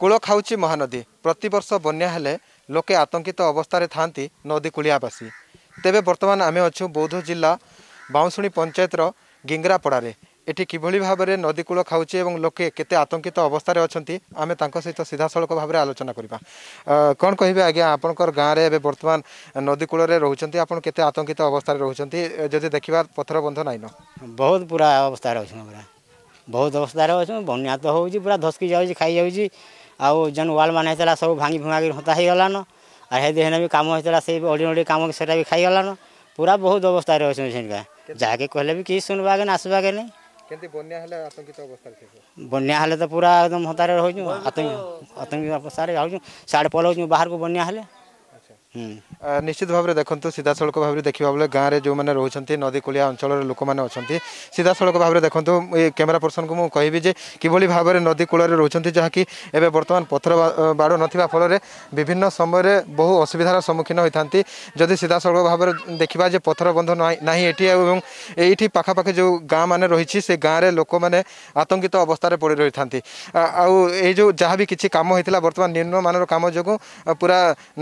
କୂଳ ଖାଉଛି ମହାନଦୀ ପ୍ରତିବର୍ଷ ବନ୍ୟା ହେଲେ ଲୋକେ ଆତଙ୍କିତ ଅବସ୍ଥାରେ ଥାନ୍ତି ନଦୀ କୂଳିଆବାସୀ ତେବେ ବର୍ତ୍ତମାନ ଆମେ ଅଛୁ ବୌଦ୍ଧ ଜିଲ୍ଲା ବାଉଁଶୁଣୀ ପଞ୍ଚାୟତର ଗିଙ୍ଗରାପଡ଼ାରେ ଏଠି କିଭଳି ଭାବରେ ନଦୀ କୂଳ ଖାଉଛି ଏବଂ ଲୋକେ କେତେ ଆତଙ୍କିତ ଅବସ୍ଥାରେ ଅଛନ୍ତି ଆମେ ତାଙ୍କ ସହିତ ସିଧାସଳଖ ଭାବରେ ଆଲୋଚନା କରିବା କ'ଣ କହିବେ ଆଜ୍ଞା ଆପଣଙ୍କର ଗାଁରେ ଏବେ ବର୍ତ୍ତମାନ ନଦୀ କୂଳରେ ରହୁଛନ୍ତି ଆପଣ କେତେ ଆତଙ୍କିତ ଅବସ୍ଥାରେ ରହୁଛନ୍ତି ଯଦି ଦେଖିବା ପଥର ବନ୍ଧ ନାଇଁନ ବହୁତ ପୁରା ଅବସ୍ଥାରେ ଅଛୁ ପୁରା ବହୁତ ଅବସ୍ଥାରେ ଅଛୁ ବନ୍ୟା ତ ହେଉଛି ପୁରା ଧସକି ଯାଉଛି ଖାଇଯାଉଛି ଆଉ ଯେନ୍ ୱାଲ୍ ମାନେ ହେଇଥିଲା ସବୁ ଭାଙ୍ଗି ଭୁଙ୍ଗାକି ହତା ହେଇଗଲାନ ଆର୍ ହେଦି ହେନେ ବି କାମ ହେଇଥିଲା ସେଇ ଅଡ଼ିନଡ଼ି କାମ ସେଟା ବି ଖାଇଗଲାନ ପୁରା ବହୁତ ଅବସ୍ଥାରେ ଅଛନ୍ତି ସେନକା ଯାହାକେ କହିଲେ ବି କିଛି କେହି କେ ନା ଆସିବାକେ ନାଇଁ ବନ୍ୟା ହେଲେ ତ ପୁରା ଏକଦମ ହତାରେ ରହୁଛୁ ଆତଙ୍କ ଆତଙ୍କ ଅବସ୍ଥାରେ ଯାଉଛୁ ସିଆଡ଼େ ପଳାଉଛୁ ବାହାରକୁ ବନ୍ୟା ହେଲେ নিশ্চিত ভাবে দেখুন সিধা সড়ক ভাবে দেখা বেলে গাঁরে যে রয়েছে নদী কূলিয়া অঞ্চলের লোক মানে অনেক সিধা সড়ক ভাবে দেখুন এই ক্যামেরা পর্সন কু কবি যে কিভাবে ভাবে নদী কূলরে রয়েছেন যাকি এবে বর্তমান পথর বাড় নথিবা ফলরে বিভিন্ন সময় বহু অসুবিধার সম্মুখীন হয়ে থাকে যদি সিধা সড়ক ভাবে দেখা যে পথর বন্ধ না এটি এবং এইটি পাখাপাখি যে গাঁ মানে রয়েছে সে গাঁরে লোক মানে আতঙ্কিত অবস্থায় পড়ে রয়ে থাকে আই যে যা বি কিছু কাম হয়েছিল বর্তমান নিম্নমানর কাম যোগ পুরা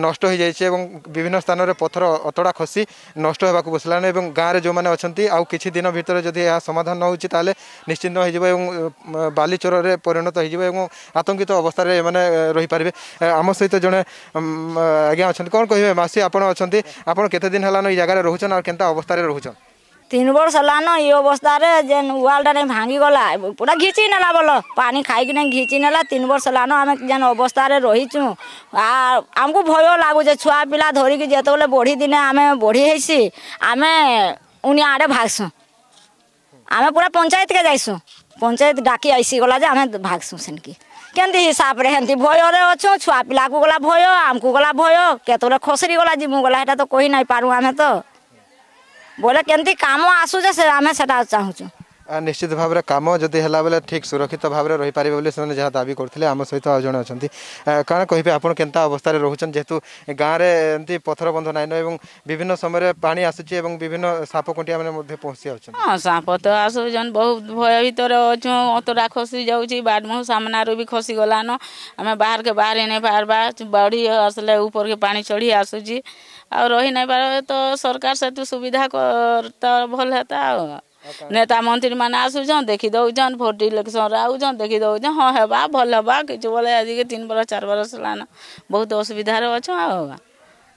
নষ্ট হয়ে যাই এবং এবং বিভিন্ন স্থানের পথর অতড়া খসি নষ্ট হওয়া বসলান এবং গাঁরে যে আউ কিছু দিন ভিতরে যদি এর সমাধান না হচ্ছে তাহলে নিশ্চিন্ত হয়ে যাব এবং বালিচোরের পরিণত হয়ে যাব এবং আতঙ্কিত অবস্থায় এমনি রইপারে আমি জনে আজ্ঞা অনেক কম কে মাসি আপনার অনেক আপনার কতদিন হলান এই জায়গায় রোচন আর কেনা অবস্থায় রোচন তিন বর্ষ হলান এই অবস্থায় যে ওয়ালটা নেই ভাঙ্গিগলা পুরা ঘিচি নেলা বল পানি খাইকি নেই ঘিচি নেলা তিন বর্ষ হলান আমি যেন অবস্থায় রহিছু আমি ভয় লাগুছে ছুয়া পিলা ধরিকি যেতবেলে বড়ি দিনে আমি বড়ি হয়েছি আমি উনি আড়ে ভাগসু আমি পুরা পঞ্চায়েতকে যাইছু পঞ্চায়েত ডাকি আইসি গলা যে আমি ভাগসু সেনকি କେମିତି ହିସାବରେ ହେନ୍ତି ଭୟରେ ଅଛୁ ଛୁଆ ପିଲାକୁ ଗଲା ଭୟ ଆମକୁ ଗଲା ଭୟ କେତେବେଳେ ଖସରି ଗଲା ଯିମୁ ଗଲା ହେଟା ତ କହି ନାଇଁ ପାରୁ ଆମେ ତ बोले केमती कम आसू से आम से चाहूँ ନିଶ୍ଚିତ ଭାବରେ କାମ ଯଦି ହେଲା ବେଲେ ଠିକ୍ ସୁରକ୍ଷିତ ଭାବରେ ରହିପାରିବେ ବୋଲି ସେମାନେ ଯାହା ଦାବି କରୁଥିଲେ ଆମ ସହିତ ଆଉ ଜଣେ ଅଛନ୍ତି କାଣା କହିବେ ଆପଣ କେନ୍ତା ଅବସ୍ଥାରେ ରହୁଛନ୍ତି ଯେହେତୁ ଗାଁରେ ଏମିତି ପଥର ବନ୍ଧ ନାଇଁନ ଏବଂ ବିଭିନ୍ନ ସମୟରେ ପାଣି ଆସୁଛି ଏବଂ ବିଭିନ୍ନ ସାପ କଣ୍ଟିଆମାନେ ମଧ୍ୟ ପହଞ୍ଚି ଯାଉଛନ୍ତି ହଁ ସାପ ତ ଆସୁଛନ୍ତି ବହୁତ ଭୟ ଭିତରେ ଅଛୁ ଅତଟା ଖସି ଯାଉଛି ବାଡ଼ମୁହଁ ସାମ୍ନାରୁ ବି ଖସିଗଲାନ ଆମେ ବାହାରକେ ବାହାରି ନାଇଁ ପାରବା ବଢ଼ି ଆସିଲେ ଉପରକେ ପାଣି ଚଢ଼ି ଆସୁଛି ଆଉ ରହି ନାଇଁ ପାରବା ତ ସରକାର ସେତୁ ସୁବିଧା ତ ଭଲ ହେତା ଆଉ ନେତା ମନ୍ତ୍ରୀମାନେ ଆସୁଛନ୍ ଦେଖି ଦେଉଛନ୍ ଭୋଟ୍ ଇଲେକ୍ସନ୍ରେ ଆଉଛନ୍ ଦେଖି ଦେଉଛନ୍ ହଁ ହେବା ଭଲ୍ ହେବା କିଛି ବୋଲେ ଆଜିକେ ତିନି ବରଷ ଚାରି ବରଷ ହେଲାନ ବହୁତ ଅସୁବିଧାରେ ଅଛୁଁ ଆଉ ହେବା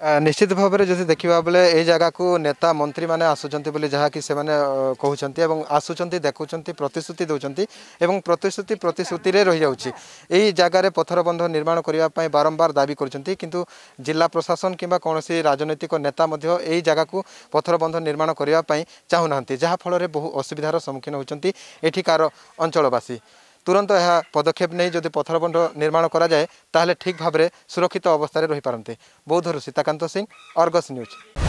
ନିଶ୍ଚିତ ଭାବରେ ଯଦି ଦେଖିବା ବେଳେ ଏଇ ଜାଗାକୁ ନେତା ମନ୍ତ୍ରୀମାନେ ଆସୁଛନ୍ତି ବୋଲି ଯାହାକି ସେମାନେ କହୁଛନ୍ତି ଏବଂ ଆସୁଛନ୍ତି ଦେଖୁଛନ୍ତି ପ୍ରତିଶ୍ରୁତି ଦେଉଛନ୍ତି ଏବଂ ପ୍ରତିଶ୍ରୁତି ପ୍ରତିଶ୍ରୁତିରେ ରହିଯାଉଛି ଏଇ ଜାଗାରେ ପଥରବନ୍ଧ ନିର୍ମାଣ କରିବା ପାଇଁ ବାରମ୍ବାର ଦାବି କରୁଛନ୍ତି କିନ୍ତୁ ଜିଲ୍ଲା ପ୍ରଶାସନ କିମ୍ବା କୌଣସି ରାଜନୈତିକ ନେତା ମଧ୍ୟ ଏଇ ଜାଗାକୁ ପଥରବନ୍ଧ ନିର୍ମାଣ କରିବା ପାଇଁ ଚାହୁଁନାହାନ୍ତି ଯାହାଫଳରେ ବହୁ ଅସୁବିଧାର ସମ୍ମୁଖୀନ ହେଉଛନ୍ତି ଏଠିକାର ଅଞ୍ଚଳବାସୀ ତୁରନ୍ତ ଏହା ପଦକ୍ଷେପ ନେଇ ଯଦି ପଥରବନ୍ଧ ନିର୍ମାଣ କରାଯାଏ ତାହେଲେ ଠିକ୍ ଭାବରେ ସୁରକ୍ଷିତ ଅବସ୍ଥାରେ ରହିପାରନ୍ତେ ବୌଦ୍ଧରୁ ସୀତାକାନ୍ତ ସିଂ ଅର୍ଗସ୍ ନ୍ୟୁଜ୍